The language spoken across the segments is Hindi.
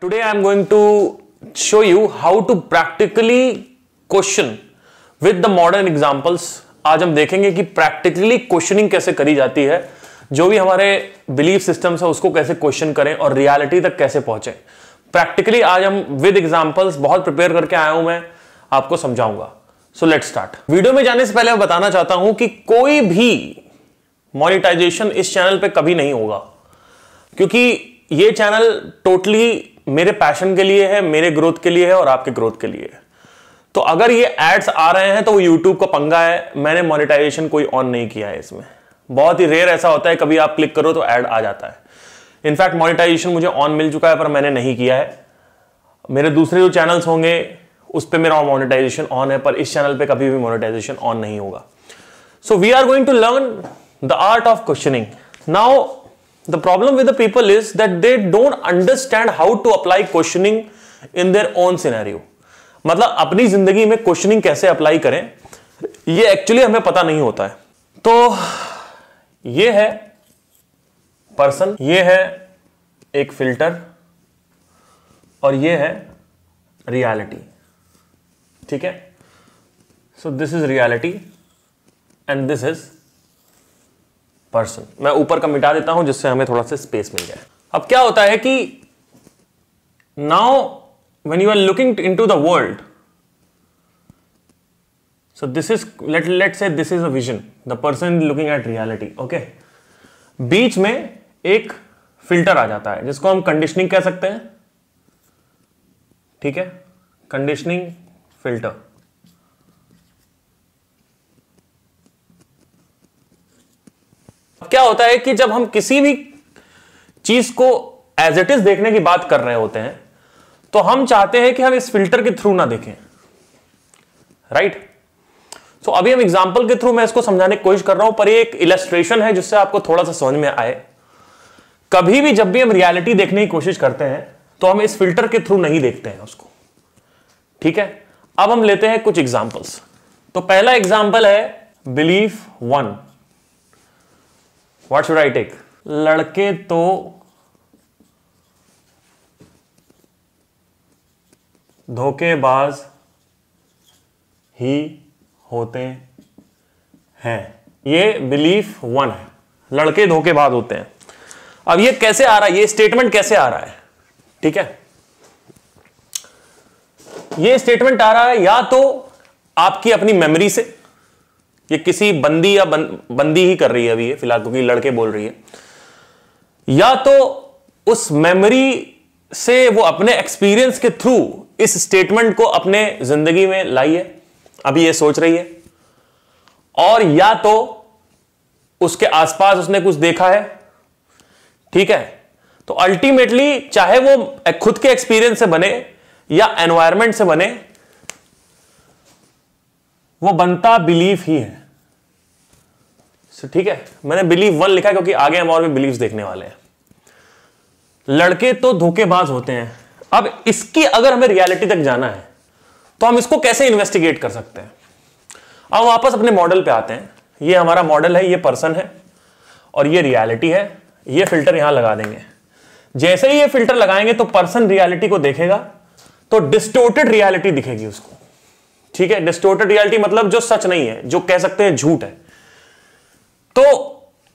Today I am going to show you how to practically question with the modern examples आज हम देखेंगे कि प्रैक्टिकली क्वेश्चनिंग कैसे करी जाती है जो भी हमारे बिलीफ सिस्टम्स है उसको कैसे क्वेश्चन करें और रियालिटी तक कैसे पहुंचे प्रैक्टिकली आज हम विद एग्जाम्पल्स बहुत प्रिपेयर करके आया हूं मैं आपको समझाऊंगा सो लेट स्टार्ट वीडियो में जाने से पहले मैं बताना चाहता हूं कि कोई भी मोनिटाइजेशन इस चैनल पे कभी नहीं होगा क्योंकि ये चैनल टोटली totally मेरे पैशन के लिए है मेरे ग्रोथ के लिए है और आपके ग्रोथ के लिए है तो अगर ये एड्स आ रहे हैं तो वो यूट्यूब का पंगा है मैंने मोनिटाइजेशन कोई ऑन नहीं किया है इसमें बहुत ही रेयर ऐसा होता है कभी आप क्लिक करो तो ऐड आ जाता है इनफैक्ट मोनिटाइजेशन मुझे ऑन मिल चुका है पर मैंने नहीं किया है मेरे दूसरे जो चैनल्स होंगे उस पर मेरा मोनिटाइजेशन ऑन है पर इस चैनल पर कभी भी मोनिटाइजेशन ऑन नहीं होगा so we are going to learn the art of questioning now The problem with the people is that they don't understand how to apply questioning in their own scenario. मतलब अपनी जिंदगी में क्वेश्चनिंग कैसे अप्लाई करें ये एक्चुअली हमें पता नहीं होता है तो ये है पर्सन ये है एक फिल्टर और ये है रियलिटी ठीक है so this is reality and this is person मैं ऊपर का मिटा देता हूं जिससे हमें थोड़ा सा स्पेस मिल जाए अब क्या होता है कि now when you are looking into the world so this is let let say this is a vision the person looking at reality okay बीच में एक फिल्टर आ जाता है जिसको हम कंडीशनिंग कह सकते हैं ठीक है कंडीशनिंग फिल्टर क्या होता है कि जब हम किसी भी चीज को एज इट इज देखने की बात कर रहे होते हैं तो हम चाहते हैं कि हम इस फिल्टर के थ्रू ना देखें राइट right? सो so, अभी हम एग्जाम्पल के थ्रू मैं इसको समझाने की कोशिश कर रहा हूं पर एक इलेस्ट्रेशन है जिससे आपको थोड़ा सा समझ में आए कभी भी जब भी हम रियलिटी देखने की कोशिश करते हैं तो हम इस फिल्टर के थ्रू नहीं देखते हैं उसको ठीक है अब हम लेते हैं कुछ एग्जाम्पल्स तो पहला एग्जाम्पल है belief one what should I take लड़के तो धोखेबाज ही होते हैं ये बिलीफ वन है लड़के धोखेबाज होते हैं अब ये कैसे आ रहा है ये स्टेटमेंट कैसे आ रहा है ठीक है ये स्टेटमेंट आ रहा है या तो आपकी अपनी मेमोरी से ये किसी बंदी या बं, बंदी ही कर रही है अभी ये फिलहाल क्योंकि लड़के बोल रही है या तो उस मेमोरी से वो अपने एक्सपीरियंस के थ्रू इस स्टेटमेंट को अपने जिंदगी में लाई है अभी ये सोच रही है और या तो उसके आसपास उसने कुछ देखा है ठीक है तो अल्टीमेटली चाहे वो खुद के एक्सपीरियंस से बने या एनवायरमेंट से बने वो बनता बिलीफ ही है सो ठीक है मैंने बिलीव वन लिखा क्योंकि आगे हम और भी बिलीव्स देखने वाले हैं लड़के तो धोखेबाज होते हैं अब इसकी अगर हमें रियलिटी तक जाना है तो हम इसको कैसे इन्वेस्टिगेट कर सकते हैं अब वापस अपने मॉडल पे आते हैं ये हमारा मॉडल है ये पर्सन है और ये रियलिटी है ये फिल्टर यहां लगा देंगे जैसे ही ये फिल्टर लगाएंगे तो पर्सन रियलिटी को देखेगा तो डिस्टोर्टेड रियलिटी दिखेगी उसको ठीक है डिस्टोर्टेड रियलिटी मतलब जो सच नहीं है जो कह सकते हैं झूठ है तो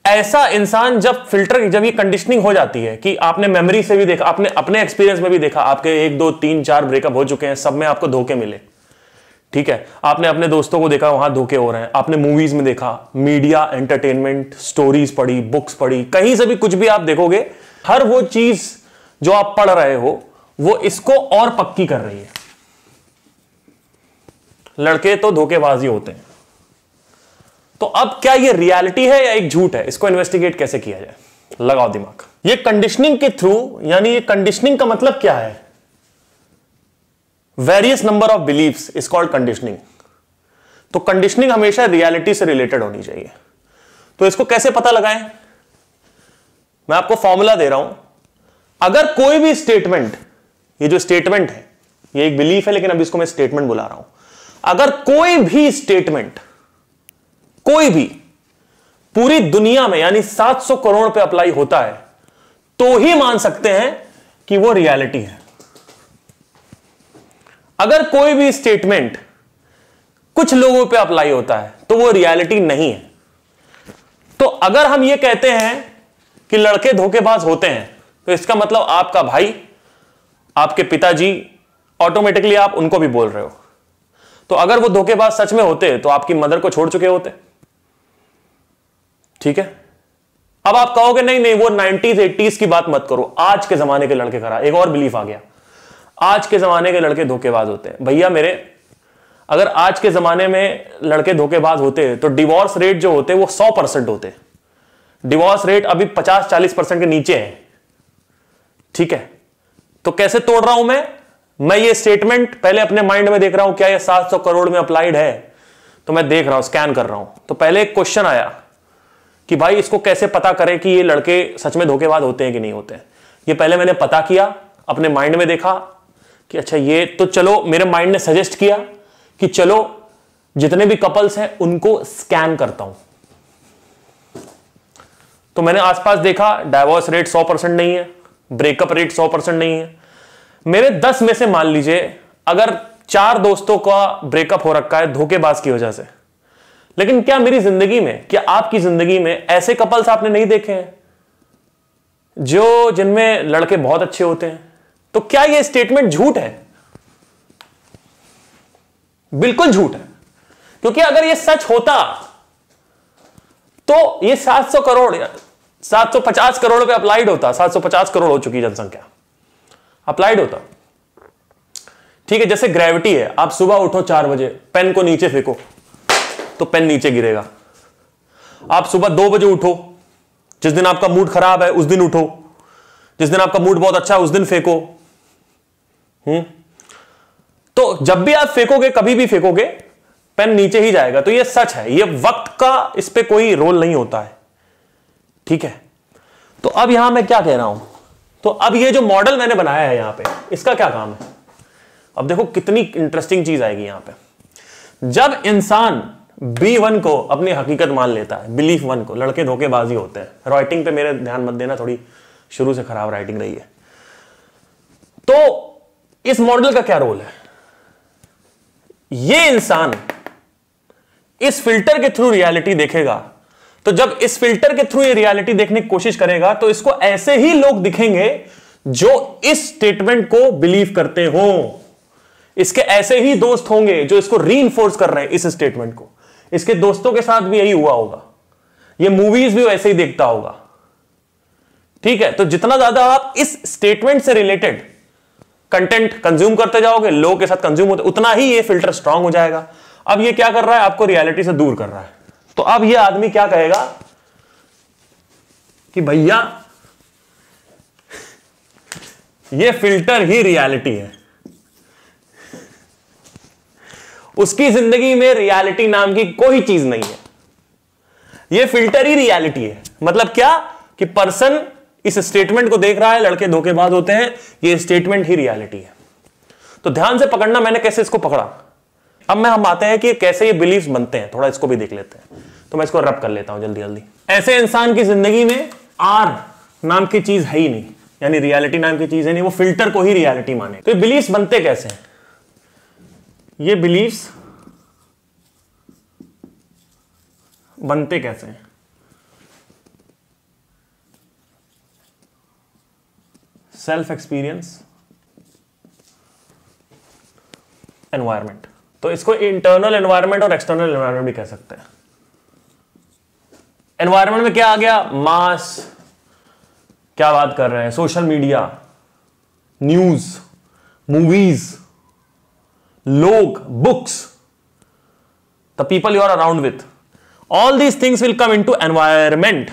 ऐसा इंसान जब फिल्टर जब ये कंडीशनिंग हो जाती है कि आपने मेमोरी से भी देखा आपने अपने एक्सपीरियंस में भी देखा आपके एक दो तीन चार ब्रेकअप हो चुके हैं सब में आपको धोखे मिले ठीक है आपने अपने दोस्तों को देखा वहां धोखे हो रहे हैं आपने मूवीज में देखा मीडिया एंटरटेनमेंट स्टोरीज पढ़ी बुक्स पढ़ी कहीं से भी कुछ भी आप देखोगे हर वो चीज जो आप पढ़ रहे हो वो इसको और पक्की कर रही है लड़के तो धोखेबाजी होते हैं तो अब क्या ये रियलिटी है या एक झूठ है इसको इन्वेस्टिगेट कैसे किया जाए लगाओ दिमाग ये कंडीशनिंग के थ्रू यानी ये कंडीशनिंग का मतलब क्या है various number of belief is called conditioning तो कंडीशनिंग हमेशा रियलिटी से रिलेटेड होनी चाहिए तो इसको कैसे पता लगाए मैं आपको फॉर्मूला दे रहा हूं अगर कोई भी स्टेटमेंट ये जो स्टेटमेंट है ये एक बिलीफ है लेकिन अब इसको मैं स्टेटमेंट बुला रहा हूं अगर कोई भी स्टेटमेंट कोई भी पूरी दुनिया में यानी 700 करोड़ पे अप्लाई होता है तो ही मान सकते हैं कि वो रियलिटी है अगर कोई भी स्टेटमेंट कुछ लोगों पे अप्लाई होता है तो वो रियलिटी नहीं है तो अगर हम ये कहते हैं कि लड़के धोखेबाज होते हैं तो इसका मतलब आपका भाई आपके पिताजी ऑटोमेटिकली आप उनको भी बोल रहे हो तो अगर वो धोखेबाज सच में होते तो आपकी मदर को छोड़ चुके होते ठीक है अब आप कहोगे नहीं नहीं वो नाइनटीज एटीज की बात मत करो आज के जमाने के लड़के करा एक और बिलीफ आ गया आज के जमाने के लड़के धोखेबाज होते हैं भैया मेरे अगर आज के जमाने में लड़के धोखेबाज होते तो डिवोर्स रेट जो होते वो सौ परसेंट होते डिवोर्स रेट अभी पचास चालीस परसेंट के नीचे है ठीक है तो कैसे तोड़ रहा हूं मैं मैं ये स्टेटमेंट पहले अपने माइंड में देख रहा हूं क्या ये 700 करोड़ में अप्लाइड है तो मैं देख रहा हूं स्कैन कर रहा हूं तो पहले एक क्वेश्चन आया कि भाई इसको कैसे पता करें कि ये लड़के सच में धोखेबाज होते हैं कि नहीं होते हैं ये पहले मैंने पता किया अपने माइंड में देखा कि अच्छा ये तो चलो मेरे माइंड ने सजेस्ट किया कि चलो जितने भी कपल्स हैं उनको स्कैन करता हूं तो मैंने आसपास देखा डायवोर्स रेट 100 परसेंट नहीं है ब्रेकअप रेट 100 परसेंट नहीं है मेरे दस में से मान लीजिए अगर चार दोस्तों का ब्रेकअप हो रखा है धोखेबाज की वजह से लेकिन क्या मेरी जिंदगी में क्या आपकी जिंदगी में ऐसे कपल्स आपने नहीं देखे हैं जो जिनमें लड़के बहुत अच्छे होते हैं तो क्या यह स्टेटमेंट झूठ है बिल्कुल झूठ है क्योंकि अगर यह सच होता तो यह 700 करोड़ 750 करोड़ पे अप्लाइड होता 750 करोड़ हो चुकी जनसंख्या अप्लाइड होता ठीक है जैसे ग्रेविटी है आप सुबह उठो चार बजे पेन को नीचे फेंको तो पेन नीचे गिरेगा आप सुबह दो बजे उठो जिस दिन आपका मूड खराब है उस दिन उठो जिस दिन आपका मूड बहुत अच्छा है उस दिन फेंको हम्म तो जब भी आप फेंकोगे कभी भी फेंकोगे पेन नीचे ही जाएगा तो ये सच है ये वक्त का इस पर कोई रोल नहीं होता है ठीक है तो अब यहां मैं क्या कह रहा हूं तो अब ये जो मॉडल मैंने बनाया है यहां पे इसका क्या काम है अब देखो कितनी इंटरेस्टिंग चीज आएगी यहां पे जब इंसान बी वन को अपनी हकीकत मान लेता है बिलीफ वन को लड़के धोखेबाजी होते हैं राइटिंग पे मेरे ध्यान मत देना थोड़ी शुरू से खराब राइटिंग रही है तो इस मॉडल का क्या रोल है ये इंसान इस फिल्टर के थ्रू रियलिटी देखेगा तो जब इस फिल्टर के थ्रू ये रियलिटी देखने की कोशिश करेगा तो इसको ऐसे ही लोग दिखेंगे जो इस स्टेटमेंट को बिलीव करते हो इसके ऐसे ही दोस्त होंगे जो इसको री कर रहे हैं इस स्टेटमेंट को इसके दोस्तों के साथ भी यही हुआ होगा ये मूवीज भी वैसे ही देखता होगा ठीक है तो जितना ज्यादा आप इस स्टेटमेंट से रिलेटेड कंटेंट कंज्यूम करते जाओगे लोगों के साथ कंज्यूम होते उतना ही ये फिल्टर स्ट्रांग हो जाएगा अब ये क्या कर रहा है आपको रियलिटी से दूर कर रहा है तो अब ये आदमी क्या कहेगा कि भैया ये फिल्टर ही रियलिटी है उसकी जिंदगी में रियलिटी नाम की कोई चीज नहीं है ये फिल्टर ही रियलिटी है मतलब क्या कि पर्सन इस स्टेटमेंट को देख रहा है लड़के धोखेबाज होते हैं ये स्टेटमेंट ही रियलिटी है तो ध्यान से पकड़ना मैंने कैसे इसको पकड़ा अब मैं हम आते हैं कि कैसे ये बिलीव बनते हैं थोड़ा इसको भी देख लेते हैं तो मैं इसको रब कर लेता हूं जल्दी जल्दी ऐसे इंसान की जिंदगी में आर नाम की चीज है ही नहीं यानी रियलिटी नाम की चीज है नहीं वो फिल्टर को ही रियलिटी माने तो ये बिलीव्स बनते कैसे हैं ये बिलीव्स बनते कैसे हैं सेल्फ एक्सपीरियंस एनवायरमेंट तो इसको इंटरनल एनवायरमेंट और एक्सटर्नल एनवायरमेंट भी कह सकते हैं एनवायरमेंट में क्या आ गया मास क्या बात कर रहे हैं सोशल मीडिया न्यूज मूवीज लोग books the people you are around with all these things will come into environment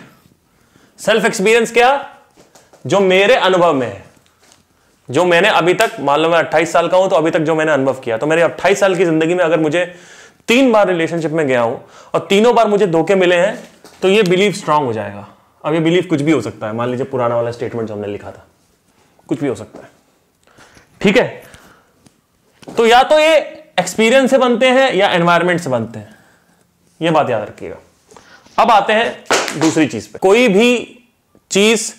self experience क्या जो मेरे अनुभव में है जो मैंने अभी तक मान लो मैं अट्ठाईस साल का हूं तो अभी तक जो मैंने अनुभव किया तो मेरे अट्ठाईस साल की जिंदगी में अगर मुझे तीन बार रिलेशनशिप में गया हूं और तीनों बार मुझे धोखे मिले हैं तो ये बिलीव स्ट्रांग हो जाएगा अब ये बिलीव कुछ भी हो सकता है मान लीजिए पुराना वाला स्टेटमेंट जो हमने लिखा था कुछ भी हो सकता है ठीक है तो या तो ये एक्सपीरियंस से बनते हैं या एनवायरमेंट से बनते हैं ये बात याद रखिएगा अब आते हैं दूसरी चीज पे कोई भी चीज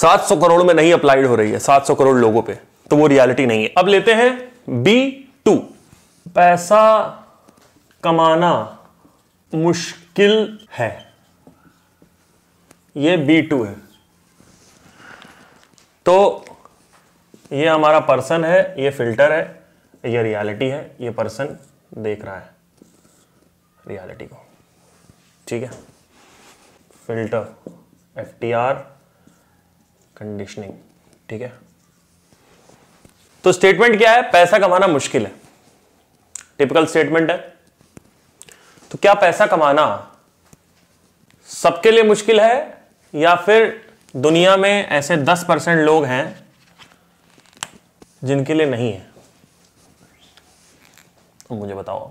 700 करोड़ में नहीं अप्लाइड हो रही है 700 करोड़ लोगों पे तो वो रियलिटी नहीं है अब लेते हैं बी टू पैसा कमाना मुश्किल है ये बी टू है तो ये हमारा पर्सन है ये फिल्टर है ये रियलिटी है ये पर्सन देख रहा है रियलिटी को ठीक है filter F T R conditioning ठीक है तो स्टेटमेंट क्या है पैसा कमाना मुश्किल है टिपिकल स्टेटमेंट है तो क्या पैसा कमाना सबके लिए मुश्किल है या फिर दुनिया में ऐसे 10 परसेंट लोग हैं जिनके लिए नहीं है तो मुझे बताओ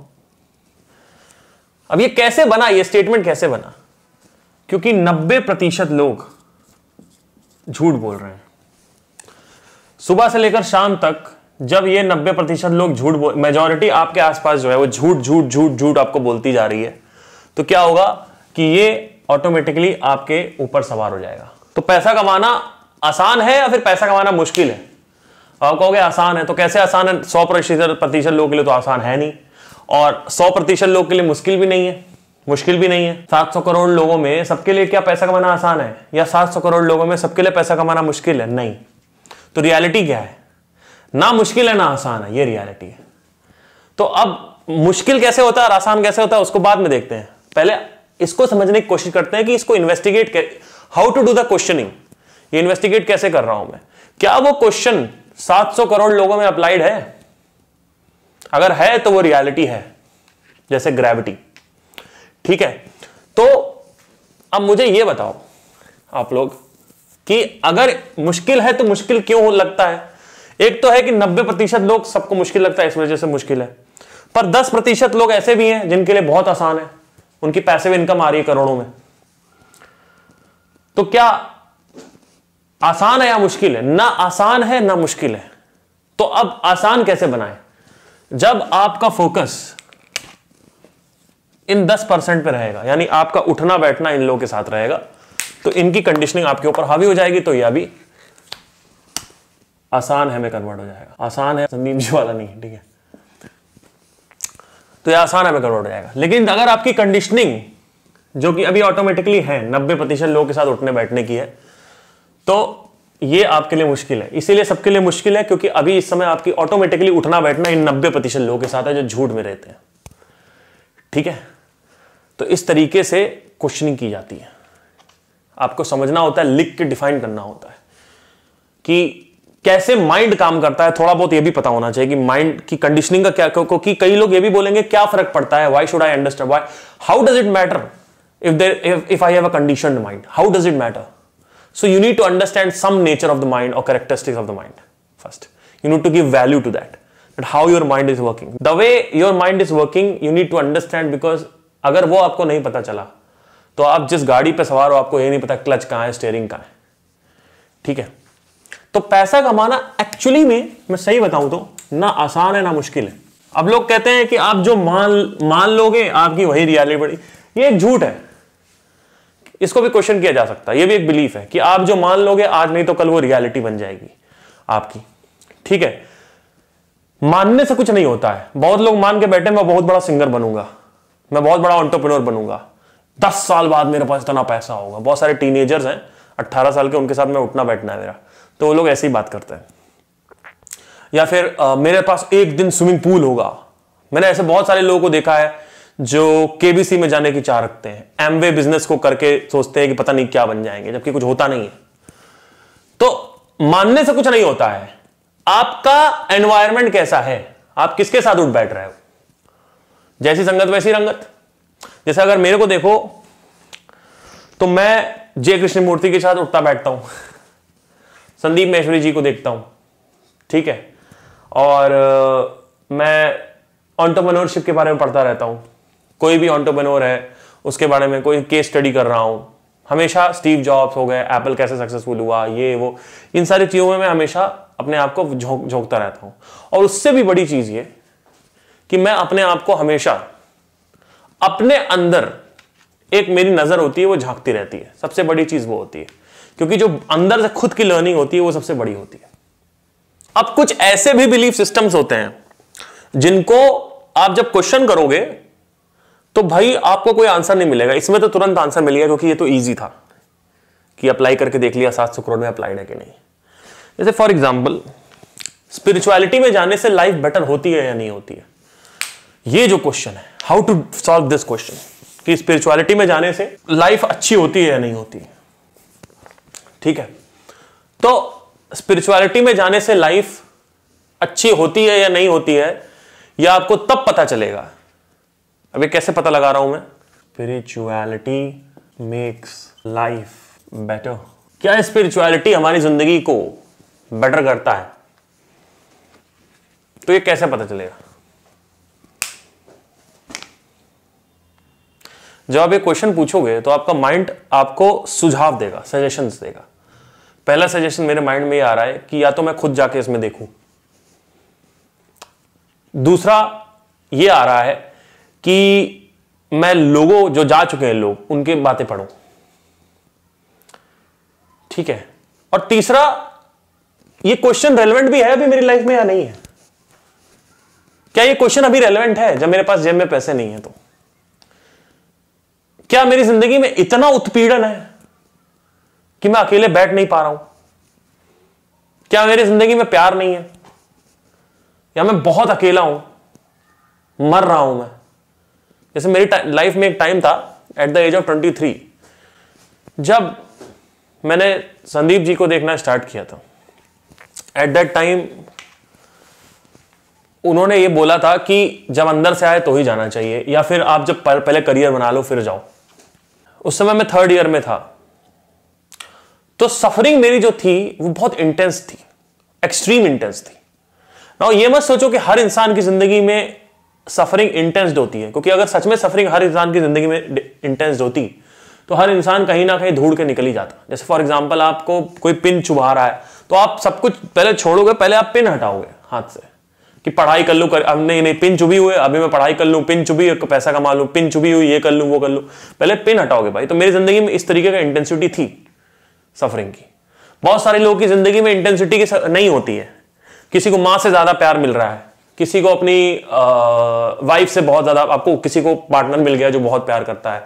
अब ये कैसे बना ये स्टेटमेंट कैसे बना क्योंकि 90 प्रतिशत लोग झूठ बोल रहे हैं सुबह से लेकर शाम तक जब ये 90 प्रतिशत लोग झूठ बोल मेजोरिटी आपके आसपास जो है वो झूठ झूठ झूठ झूठ आपको बोलती जा रही है तो क्या होगा कि ये ऑटोमेटिकली आपके ऊपर सवार हो जाएगा तो पैसा कमाना आसान है या फिर पैसा कमाना मुश्किल है तो आप कहोगे आसान है तो कैसे आसान है सौ प्रतिशत प्रतिशत लोगों के लिए तो आसान है नहीं और सौ प्रतिशत लोग के लिए मुश्किल भी नहीं है मुश्किल भी नहीं है 700 करोड़ लोगों में सबके लिए क्या पैसा कमाना आसान है या 700 करोड़ लोगों में सबके लिए पैसा कमाना मुश्किल है नहीं तो रियलिटी क्या है ना मुश्किल है ना आसान है ये रियलिटी है तो अब मुश्किल कैसे होता है और आसान कैसे होता है उसको बाद में देखते हैं पहले इसको समझने की कोशिश करते हैं कि इसको investigate how to do the questioning ये इन्वेस्टिगेट कैसे कर रहा हूं मैं क्या वो क्वेश्चन 700 करोड़ लोगों में अप्लाइड है अगर है तो वो रियलिटी है जैसे ग्रेविटी ठीक है तो अब मुझे ये बताओ आप लोग कि अगर मुश्किल है तो मुश्किल क्यों लगता है एक तो है कि 90 प्रतिशत लोग सबको मुश्किल लगता है इस वजह से मुश्किल है पर 10 प्रतिशत लोग ऐसे भी हैं जिनके लिए बहुत आसान है उनकी पैसे भी इनकम आ रही है करोड़ों में तो क्या आसान है या मुश्किल है ना आसान है ना मुश्किल है तो अब आसान कैसे बनाए जब आपका फोकस इन दस परसेंट पर रहेगा यानी आपका उठना बैठना इन लोगों के साथ रहेगा तो इनकी कंडीशनिंग आपके ऊपर हावी हो जाएगी तो यह अभी आसान है में कन्वर्ट हो जाएगा आसान है संदीप जी वाला नहीं ठीक है तो यह आसान है में कन्वर्ट हो जाएगा लेकिन अगर आपकी कंडीशनिंग जो कि अभी ऑटोमेटिकली है नब्बे प्रतिशत लोगों के साथ उठने बैठने की है तो ये आपके लिए मुश्किल है इसीलिए सबके लिए मुश्किल है क्योंकि अभी इस समय आपकी ऑटोमेटिकली उठना बैठना इन नब्बे प्रतिशत लोगों के साथ है जो झूठ में रहते हैं ठीक है तो इस तरीके से क्वेश्चनिंग की जाती है आपको समझना होता है लिख के डिफाइन करना होता है कि कैसे माइंड काम करता है थोड़ा बहुत यह भी पता होना चाहिए कि माइंड की कंडीशनिंग का क्या क्योंकि कई लोग यह भी बोलेंगे क्या फर्क पड़ता है why should I understand why how does it matter if there if I have a condition mind how does it matter so you need to understand some nature of the mind और characteristics of the mind first you need to give value to that how your mind is working the way your mind is working you need to understand because अगर वो आपको नहीं पता चला तो आप जिस गाड़ी पे सवार हो आपको ये नहीं पता क्लच कहाँ है स्टेयरिंग कहाँ है ठीक है तो पैसा कमाना एक्चुअली में मैं सही बताऊं तो ना आसान है ना मुश्किल है अब लोग कहते हैं कि आप जो मान मान लोगे आपकी वही रियलिटी बड़ी ये एक झूठ है इसको भी क्वेश्चन किया जा सकता है ये भी एक बिलीफ है कि आप जो मान लोगे आज नहीं तो कल वो रियलिटी बन जाएगी आपकी ठीक है मानने से कुछ नहीं होता है बहुत लोग मान के बैठे मैं बहुत बड़ा सिंगर बनूंगा मैं बहुत बड़ा ऑन्टरप्रेनोर बनूंगा दस साल बाद मेरे पास इतना पैसा होगा बहुत सारे टीनेजर्स हैं अट्ठारह साल के उनके साथ में उठना बैठना है मेरा तो वो लोग ऐसे ही बात करते हैं या फिर आ, मेरे पास एक दिन स्विमिंग पूल होगा मैंने ऐसे बहुत सारे लोगों को देखा है जो केबीसी में जाने की चाह रखते हैं एमवे बिजनेस को करके सोचते हैं कि पता नहीं क्या बन जाएंगे जबकि कुछ होता नहीं है तो मानने से कुछ नहीं होता है आपका एनवायरमेंट कैसा है आप किसके साथ उठ बैठ रहे हो जैसी संगत वैसी रंगत जैसे अगर मेरे को देखो तो मैं जय कृष्ण मूर्ति के साथ उठता बैठता हूं संदीप महेश्वरी जी को देखता हूं ठीक है और मैं ऑन्टोप्रनोरशिप के बारे में पढ़ता रहता हूं कोई भी ऑन्टोपनोर है उसके बारे में कोई केस स्टडी कर रहा हूं हमेशा स्टीव जॉब्स हो गए एप्पल कैसे सक्सेसफुल हुआ ये वो इन सारी चीज़ों में मैं हमेशा अपने आप को झोंक झोंकता रहता हूं और उससे भी बड़ी चीज़ ये कि मैं अपने आप को हमेशा अपने अंदर एक मेरी नजर होती है वो झांकती रहती है सबसे बड़ी चीज वो होती है क्योंकि जो अंदर से खुद की लर्निंग होती है वो सबसे बड़ी होती है अब कुछ ऐसे भी बिलीफ सिस्टम्स होते हैं जिनको आप जब क्वेश्चन करोगे तो भाई आपको कोई आंसर नहीं मिलेगा इसमें तो तुरंत आंसर मिलेगा क्योंकि ये तो ईजी था कि अप्लाई करके देख लिया सात सौ करोड़ में अप्लाइड है कि नहीं जैसे फॉर एग्जाम्पल स्पिरिचुअलिटी में जाने से लाइफ बेटर होती है या नहीं होती है ये जो क्वेश्चन है how to solve this question कि स्पिरिचुअलिटी में जाने से लाइफ अच्छी होती है या नहीं होती ठीक है तो स्पिरिचुअलिटी में जाने से लाइफ अच्छी होती है या नहीं होती है यह आपको तब पता चलेगा अभी कैसे पता लगा रहा हूं मैं स्पिरिचुअलिटी मेक्स लाइफ बेटर क्या स्पिरिचुअलिटी हमारी जिंदगी को बेटर करता है तो ये कैसे पता चलेगा जब आप ये क्वेश्चन पूछोगे तो आपका माइंड आपको सुझाव देगा सजेशन देगा पहला सजेशन मेरे माइंड में ये आ रहा है कि या तो मैं खुद जाके इसमें देखूं दूसरा ये आ रहा है कि मैं लोगों जो जा चुके हैं लोग उनके बातें पढ़ूं ठीक है और तीसरा ये क्वेश्चन रेलेवेंट भी है अभी मेरी लाइफ में या नहीं है क्या ये क्वेश्चन अभी रेलेवेंट है जब मेरे पास जेब में पैसे नहीं है तो क्या मेरी जिंदगी में इतना उत्पीड़न है कि मैं अकेले बैठ नहीं पा रहा हूं क्या मेरी जिंदगी में प्यार नहीं है या मैं बहुत अकेला हूं मर रहा हूं मैं जैसे मेरी लाइफ में एक टाइम था at the age of twenty three जब मैंने संदीप जी को देखना स्टार्ट किया था एट दैट टाइम उन्होंने ये बोला था कि जब अंदर से आए तो ही जाना चाहिए या फिर आप जब पहले करियर बना लो फिर जाओ उस समय मैं थर्ड ईयर में था तो सफरिंग मेरी जो थी वो बहुत इंटेंस थी एक्सट्रीम इंटेंस थी ना ये मत सोचो कि हर इंसान की जिंदगी में सफरिंग इंटेंस होती है क्योंकि अगर सच में सफरिंग हर इंसान की जिंदगी में इंटेंस होती तो हर इंसान कहीं ना कहीं धूड़ के निकल ही जाता जैसे फॉर एग्जाम्पल आपको कोई पिन चुभा रहा है तो आप सब कुछ पहले छोड़ोगे पहले आप पिन हटाओगे हाथ से कि पढ़ाई कर लूँ कर अब नहीं नहीं पिन चुभी हुए अभी मैं पढ़ाई कर लूँ पिन चुभी पैसा कमा लूँ पिन चुभी हुई ये कर लूँ वो कर लूँ पहले पिन हटाओगे भाई तो मेरी जिंदगी में इस तरीके का इंटेंसिटी थी सफरिंग की बहुत सारे लोगों की जिंदगी में इंटेंसिटी की नहीं होती है किसी को माँ से ज्यादा प्यार मिल रहा है किसी को अपनी वाइफ से बहुत ज्यादा आपको किसी को पार्टनर मिल गया जो बहुत प्यार करता है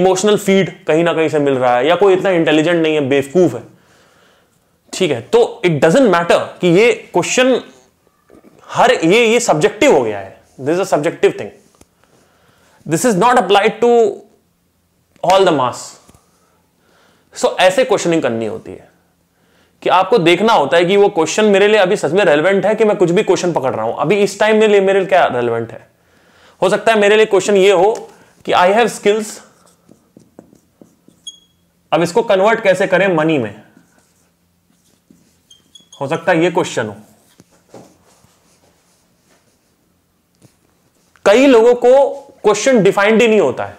इमोशनल फीड कहीं ना कहीं से मिल रहा है या कोई इतना इंटेलिजेंट नहीं है बेवकूफ है ठीक है तो इट डजेंट मैटर कि ये क्वेश्चन हर ये ये सब्जेक्टिव हो गया है this is a subjective thing this is not applied to all the mass so ऐसे क्वेश्चनिंग करनी होती है कि आपको देखना होता है कि वो क्वेश्चन मेरे लिए अभी सच में रेलिवेंट है कि मैं कुछ भी क्वेश्चन पकड़ रहा हूं अभी इस टाइम में लिए मेरे लिए क्या रेलिवेंट है हो सकता है मेरे लिए क्वेश्चन ये हो कि आई हैव स्किल्स अब इसको कन्वर्ट कैसे करें मनी में हो सकता है ये क्वेश्चन हो कई लोगों को क्वेश्चन डिफाइंड ही नहीं होता है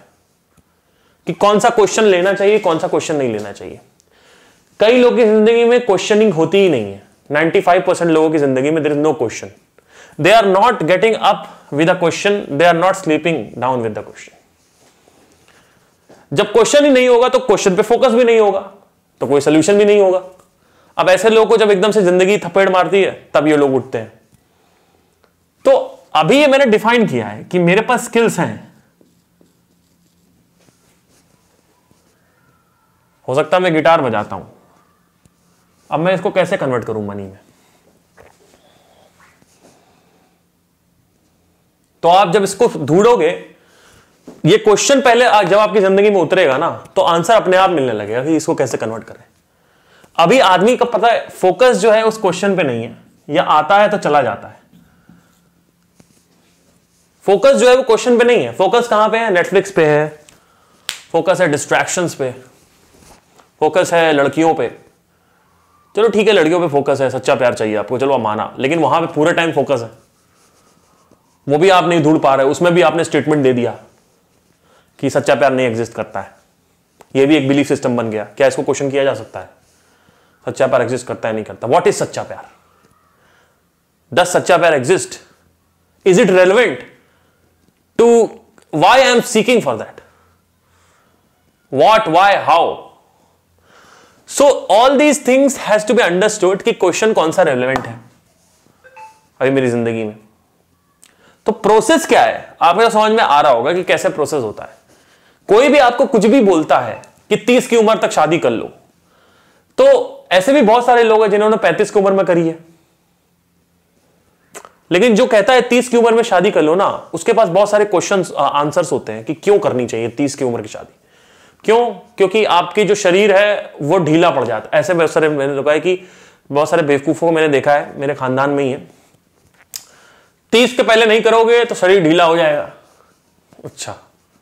कि कौन सा क्वेश्चन लेना चाहिए कौन सा क्वेश्चन नहीं लेना चाहिए कई लोगों की जिंदगी में क्वेश्चनिंग होती ही नहीं है 95 परसेंट लोगों की जिंदगी में there is no question they are not getting up with a question they are not sleeping down with the question जब क्वेश्चन ही नहीं होगा तो क्वेश्चन पे फोकस भी नहीं होगा तो कोई सोल्यूशन भी नहीं होगा अब ऐसे लोगों को जब एकदम से जिंदगी थपेड़ मारती है तब ये लोग उठते हैं तो अभी ये मैंने डिफाइन किया है कि मेरे पास स्किल्स हैं हो सकता है मैं गिटार बजाता हूं अब मैं इसको कैसे कन्वर्ट करूं मनी में तो आप जब इसको ढूंढोगे ये क्वेश्चन पहले जब आपकी जिंदगी में उतरेगा ना तो आंसर अपने आप मिलने लगेगा कि इसको कैसे कन्वर्ट करें अभी आदमी का पता है फोकस जो है उस क्वेश्चन पे नहीं है या आता है तो चला जाता है फोकस जो है वो क्वेश्चन पे नहीं है फोकस कहां पे है नेटफ्लिक्स पे है फोकस है डिस्ट्रैक्शन पे फोकस है लड़कियों पे चलो ठीक है लड़कियों पे फोकस है सच्चा प्यार चाहिए आपको चलो आप माना लेकिन वहां पे पूरे टाइम फोकस है वो भी आप नहीं ढूंढ पा रहे उसमें भी आपने स्टेटमेंट दे दिया कि सच्चा प्यार नहीं एग्जिस्ट करता है ये भी एक बिलीफ सिस्टम बन गया क्या इसको क्वेश्चन किया जा सकता है सच्चा प्यार एग्जिस्ट करता है नहीं करता वॉट इज सच्चा प्यार डस सच्चा प्यार exist is it relevant to why I am seeking for that what why how so all these things has to be understood कि क्वेश्चन कौन सा रेलिवेंट है अभी मेरी जिंदगी में तो प्रोसेस क्या है आपको समझ में आ रहा होगा कि कैसे प्रोसेस होता है कोई भी आपको कुछ भी बोलता है कि तीस की उम्र तक शादी कर लो तो ऐसे भी बहुत सारे लोग हैं जिन्होंने पैंतीस की उम्र में करी है लेकिन जो कहता है तीस की उम्र में शादी कर लो ना उसके पास बहुत सारे क्वेश्चन आंसर्स होते हैं कि क्यों करनी चाहिए तीस की उम्र की शादी क्यों क्योंकि आपकी जो शरीर है वो ढीला पड़ जाता है ऐसे बहुत सारे मैंने देखा है कि बहुत सारे बेवकूफ़ों को मैंने देखा है मेरे खानदान में ही है तीस के पहले नहीं करोगे तो शरीर ढीला हो जाएगा अच्छा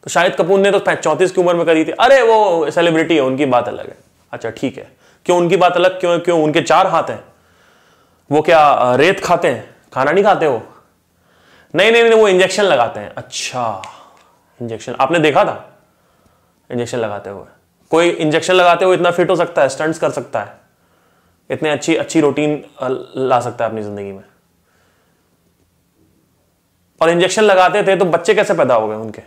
तो शाहिद कपूर ने तो चौंतीस की उम्र में करी थी अरे वो सेलिब्रिटी है उनकी बात अलग है अच्छा ठीक है क्यों उनकी बात अलग क्यों क्यों उनके चार हाथ हैं वो क्या रेत खाते हैं खाना नहीं खाते वो नहीं नहीं नहीं वो इंजेक्शन लगाते हैं अच्छा इंजेक्शन आपने देखा था इंजेक्शन लगाते हुए कोई इंजेक्शन लगाते हुए इतना फिट हो सकता है स्टंट्स कर सकता है इतने अच्छी अच्छी रूटीन ला सकता है अपनी ज़िंदगी में और इंजेक्शन लगाते थे तो बच्चे कैसे पैदा हो गए उनके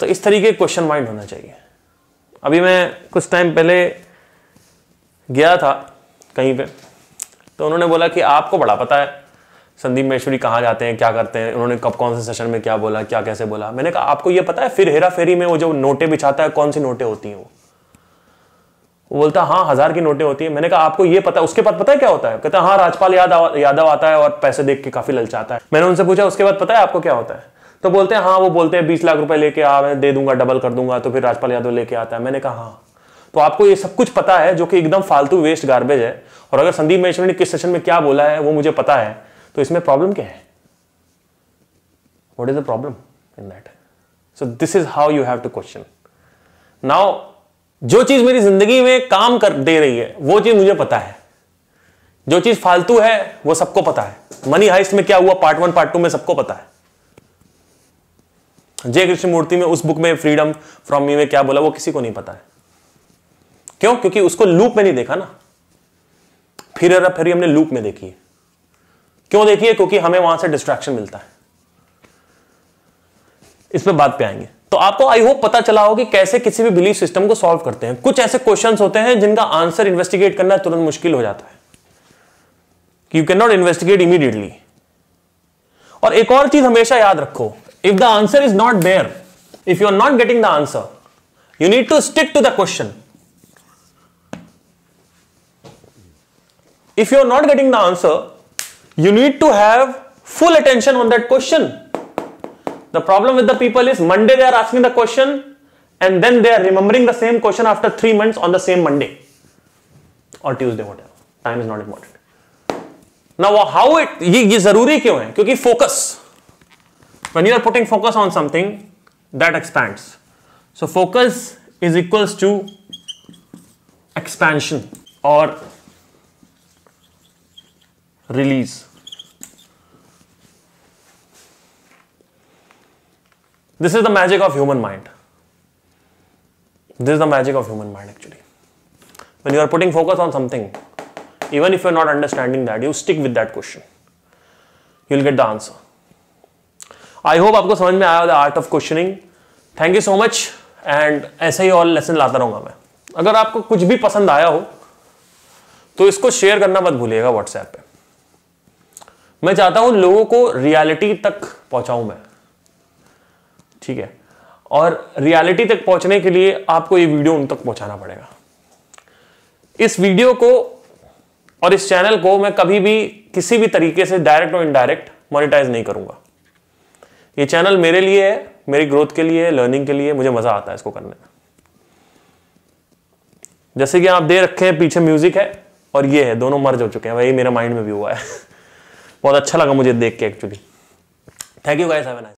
तो इस तरीके क्वेश्चन माइंड होना चाहिए अभी मैं कुछ टाइम पहले गया था कहीं पे तो उन्होंने बोला कि आपको बड़ा पता है संदीप महेश्वरी कहाँ जाते हैं क्या करते हैं उन्होंने कब कौन से सेशन में क्या बोला क्या कैसे बोला मैंने कहा आपको ये पता है फिर हेरा फेरी में वो जो नोटें बिछाता है कौन सी नोटें होती हैं वो वो बोलता हाँ हजार की नोटें होती है मैंने कहा आपको ये पता उसके बाद पता है क्या होता है कहता हाँ राजपाल यादव यादव आता है और पैसे देख के काफी ललचाता है मैंने उनसे पूछा उसके बाद पता है आपको क्या होता है तो बोलते हैं हाँ वो बोलते हैं बीस लाख रुपए लेके आ दे दूंगा डबल कर दूंगा तो फिर राजपाल यादव लेके आता है मैंने कहा हाँ तो आपको ये सब कुछ पता है जो कि एकदम फालतू वेस्ट गार्बेज है और अगर संदीप महेश्वरी ने किस सेशन में क्या बोला है वो मुझे पता है तो इसमें प्रॉब्लम क्या है what is the problem in that so this is how you have to question now जो चीज मेरी जिंदगी में काम कर दे रही है वो चीज मुझे पता है जो चीज फालतू है वो सबको पता है मनी हाइस्ट में क्या हुआ पार्ट वन पार्ट टू में सबको पता है जय कृष्ण मूर्ति में उस बुक में फ्रीडम फ्रॉम मी में क्या बोला वो किसी को नहीं पता है क्यों क्योंकि उसको लूप में नहीं देखा ना फिर अरब फेरी हमने लूप में देखी है क्यों देखी है क्योंकि हमें वहां से डिस्ट्रैक्शन मिलता है इस पर बात पे आएंगे तो आपको आई होप पता चला हो कि कैसे किसी भी बिलीफ सिस्टम को सॉल्व करते हैं कुछ ऐसे क्वेश्चन होते हैं जिनका आंसर इन्वेस्टिगेट करना तुरंत मुश्किल हो जाता है कि you can not investigate immediately और एक और चीज हमेशा याद रखो if the answer is not there if you are not getting the answer you need to stick to the question if you're not getting the answer, you need to have full attention on that question. The problem with the people is Monday they are asking the question and then they are remembering the same question after three months on the same Monday or Tuesday, whatever. Time is not important. Now, how it, ये, ये जरूरी क्यों focus. When you are putting focus on something, that expands. So focus is equals to expansion or release this is the magic of human mind this is the magic of human mind actually when you are putting focus on something even if you are not understanding that you stick with that question you'll get the answer I hope आपको समझ में आया the art of questioning thank you so much and ऐसे ही ऑल लेसन लाता रहूंगा मैं अगर आपको कुछ भी पसंद आया हो तो इसको शेयर करना मत भूलिएगा व्हाट्सएप पे मैं चाहता हूं लोगों को रियलिटी तक पहुंचाऊं मैं ठीक है और रियलिटी तक पहुंचने के लिए आपको ये वीडियो उन तक पहुंचाना पड़ेगा इस वीडियो को और इस चैनल को मैं कभी भी किसी भी तरीके से डायरेक्ट और इनडायरेक्ट मोनिटाइज नहीं करूंगा ये चैनल मेरे लिए है मेरी ग्रोथ के लिए लर्निंग के लिए मुझे मजा आता है इसको करने में जैसे कि आप दे रखे हैं पीछे म्यूजिक है और ये है दोनों मर्ज हो चुके हैं वही मेरा माइंड में भी हुआ है बहुत अच्छा लगा मुझे देख के actually thank you guys have